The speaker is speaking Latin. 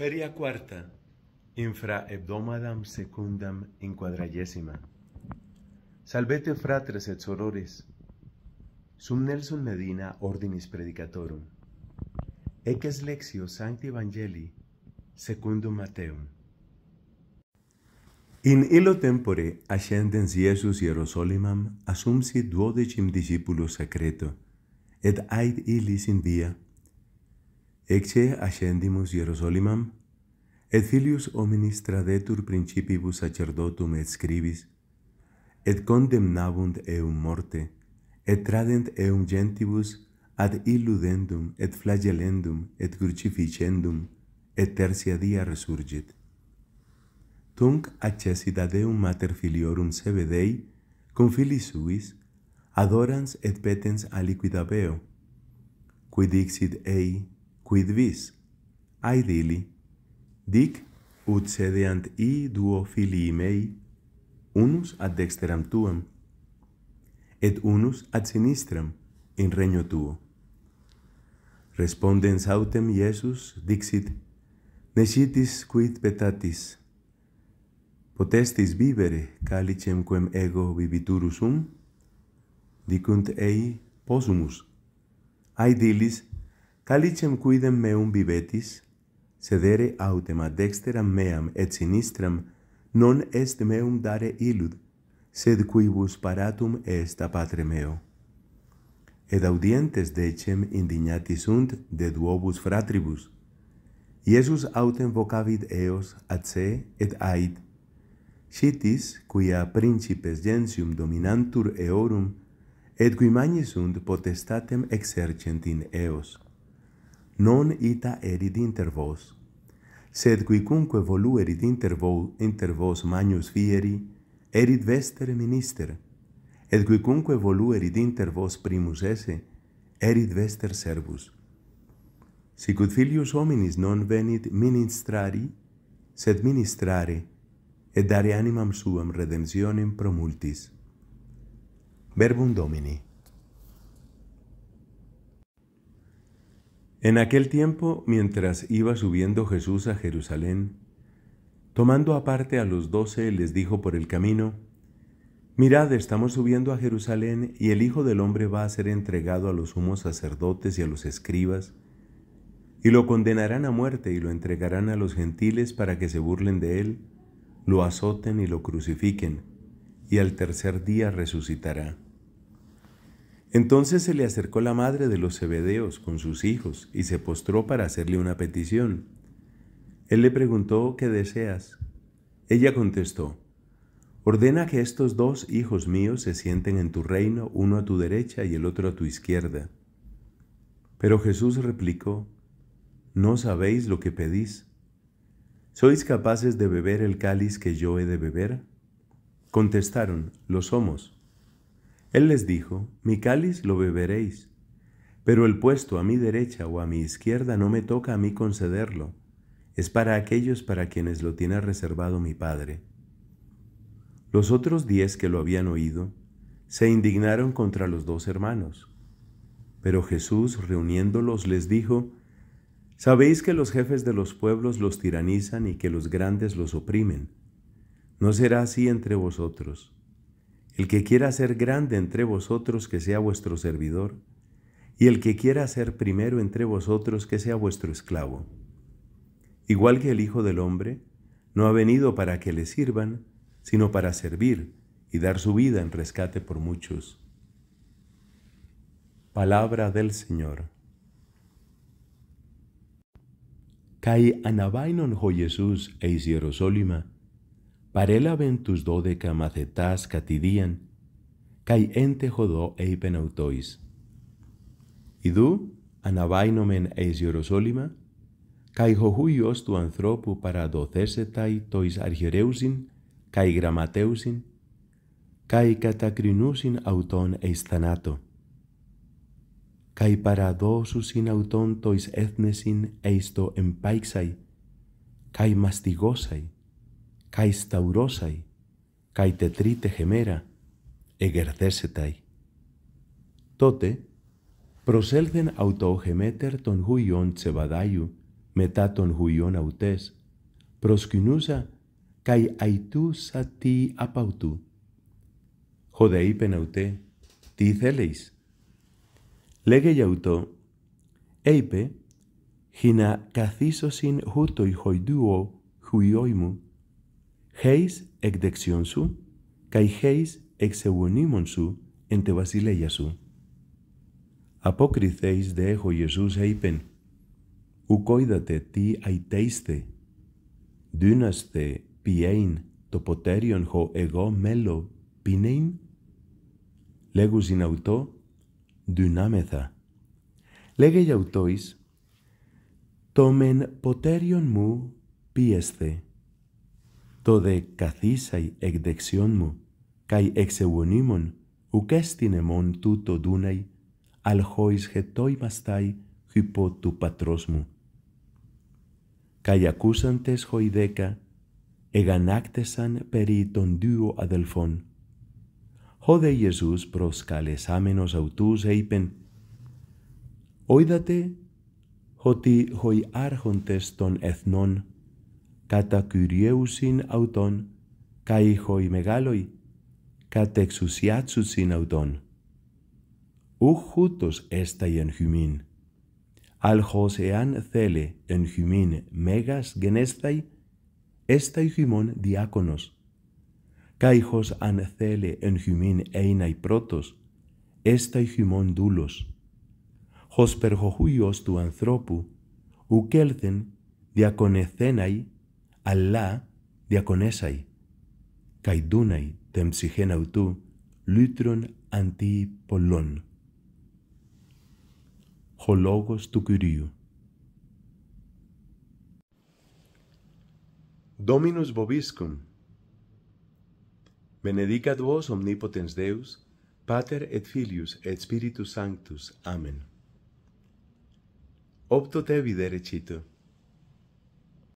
Feria cuarta, hebdomadam secundam in Salvete fratres et sorores. Sum Nelson Medina ordinis predicatorum. Eques lexio sancti evangelii secundum Mateum. In illo tempore ascendens Iesus Hierosolimam assumsit duodecim discipulos secreto, et ait illis in via Ecce ascendimus Hierosolimam, et filius hominis tradetur principibus sacerdotum et scribis, et condemnabunt eum morte, et tradent eum gentibus ad illudendum et flagellendum et crucificendum et tertia dia resurgit. Tunc accesit ad eum mater filiorum sebedei, cum filis suis, adorans et petens aliquid abeo, quid dixit ei, quid vis? Aedili, dic ut sedeant i duo filii mei, unus ad dexteram tuam, et unus ad sinistram in regno tuo. Respondens autem Iesus dixit, Nesitis quid petatis, potestis vivere calicem quem ego vivitur Dicunt ei posumus, aedilis dilis Calicem quidem meum vivetis, sedere autem ad dexteram meam et sinistram, non est meum dare ilud, sed quibus paratum est a patre meo. Ed audientes decem indignati sunt de duobus fratribus. Iesus autem vocavit eos ad se et ait, citis, quia principes gentium dominantur eorum, et quimani sunt potestatem exercent in eos non ita erit inter vos sed quicunque voluerit inter vos inter vos magnus fieri erit vestere minister et quicunque voluerit inter vos primus esse erit vestere servus sic filius hominis non venit ministrari sed ministrare et dare animam suam redemptionem pro multis verbum domini En aquel tiempo, mientras iba subiendo Jesús a Jerusalén, tomando aparte a los doce, les dijo por el camino, Mirad, estamos subiendo a Jerusalén y el Hijo del Hombre va a ser entregado a los sumos sacerdotes y a los escribas, y lo condenarán a muerte y lo entregarán a los gentiles para que se burlen de él, lo azoten y lo crucifiquen, y al tercer día resucitará. Entonces se le acercó la madre de los Zebedeos con sus hijos y se postró para hacerle una petición. Él le preguntó, ¿qué deseas? Ella contestó, Ordena que estos dos hijos míos se sienten en tu reino, uno a tu derecha y el otro a tu izquierda. Pero Jesús replicó, No sabéis lo que pedís. ¿Sois capaces de beber el cáliz que yo he de beber? Contestaron, Lo somos. Él les dijo, mi cáliz lo beberéis, pero el puesto a mi derecha o a mi izquierda no me toca a mí concederlo, es para aquellos para quienes lo tiene reservado mi Padre. Los otros diez que lo habían oído se indignaron contra los dos hermanos. Pero Jesús, reuniéndolos, les dijo, Sabéis que los jefes de los pueblos los tiranizan y que los grandes los oprimen. No será así entre vosotros el que quiera ser grande entre vosotros, que sea vuestro servidor, y el que quiera ser primero entre vosotros, que sea vuestro esclavo. Igual que el Hijo del Hombre, no ha venido para que le sirvan, sino para servir y dar su vida en rescate por muchos. Palabra del Señor. Kai anabainon Jesús e hicieron parela ventus dodeca macetas catidian, cae ente hodo eipen autois. Idu, anabainomen eis Ierosolima, cae hohuios tu anthropu para tois argireusin, cae gramateusin, cae catacrinusin auton eis thanato. Cae para auton tois ethnesin eisto empaixai, cae mastigosai, cae mastigosai, cae staurosai, cae tetrite gemera, egerthesetai. Tote, proselden auto gemeter ton huion Tsebadaiu, meta ton huion autes, proscynusa, cae aitu satii apautu. Hode ipen aute, ti zelis? Lege i auto, eipe, hina cathisosin hutoi hoiduo huioimu, Χέις εκ δεξιών σου, καί χέις εξ εγωνίμων σου εν τε βασιλεία σου. Απόκριθέης δε έχω Ιησούς είπεν, ουκόιδατε τι αιτέιστε, δύναστε πιέιν το ποτέριον χω εγώ μέλο πίνειν, λέγους ειν αυτο, δυνάμεθα. Λέγε για εις το μεν ποτέριον μου πιέσθε το δε καθίσαι εκ δεξιών μου, καί εξ ουκ ουκέστην του τούτο δούναι, αλχόης χετόι μαστάι χυπό του πατρός μου. Καί ακούσαντες δέκα εγανάκτεσαν περί των δύο αδελφών. Χόδε Ιεσούς καλεσάμενος αυτούς είπεν, «Όιδατε ότι οι άρχοντες των εθνών κατά κυριεύουσιν αυτον, καί η μεγάλοι, κατ' εξουσιάτσουσιν αυτον. Ούχουτος έστα εν χυμήν. Αλχος εάν θέλε εν χυμήν μέγας γενέσθαι, έσтай χυμόν διάκονος. Καίχος αν θέλε εν χυμήν έιναι πρώτος, έσтай χυμόν δούλος. Χως περχοχούιος του ανθρώπου, ουκέλθεν διακονεθέναι Alla diaconessai, caidunai tem psigena utu, lytron antipolon. Hologos tu curiu. Dominus boviscum. Benedicat vos omnipotens Deus, pater et filius et spiritus sanctus. Amen. Opto te videre cito.